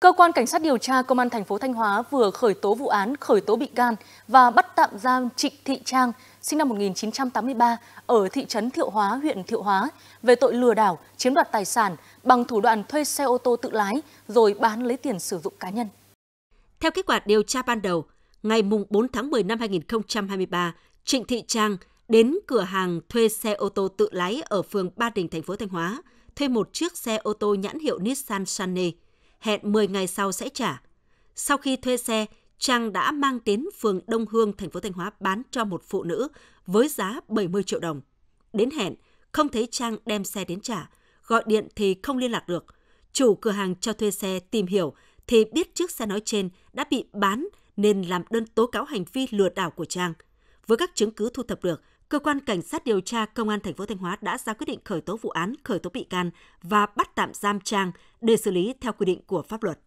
Cơ quan Cảnh sát điều tra Công an thành phố Thanh Hóa vừa khởi tố vụ án, khởi tố bị can và bắt tạm giam Trịnh Thị Trang, sinh năm 1983, ở thị trấn Thiệu Hóa, huyện Thiệu Hóa, về tội lừa đảo, chiếm đoạt tài sản bằng thủ đoạn thuê xe ô tô tự lái rồi bán lấy tiền sử dụng cá nhân. Theo kết quả điều tra ban đầu, ngày 4 tháng 10 năm 2023, Trịnh Thị Trang đến cửa hàng thuê xe ô tô tự lái ở phường Ba Đình, thành phố Thanh Hóa, thuê một chiếc xe ô tô nhãn hiệu Nissan Sunny – hẹn 10 ngày sau sẽ trả. Sau khi thuê xe, Trang đã mang đến phường Đông Hương, thành phố Thanh Hóa bán cho một phụ nữ với giá 70 triệu đồng. Đến hẹn, không thấy Trang đem xe đến trả, gọi điện thì không liên lạc được. Chủ cửa hàng cho thuê xe tìm hiểu thì biết chiếc xe nói trên đã bị bán nên làm đơn tố cáo hành vi lừa đảo của Trang. Với các chứng cứ thu thập được, cơ quan cảnh sát điều tra công an thành phố Thanh Hóa đã ra quyết định khởi tố vụ án, khởi tố bị can và bắt tạm giam Trang để xử lý theo quy định của pháp luật.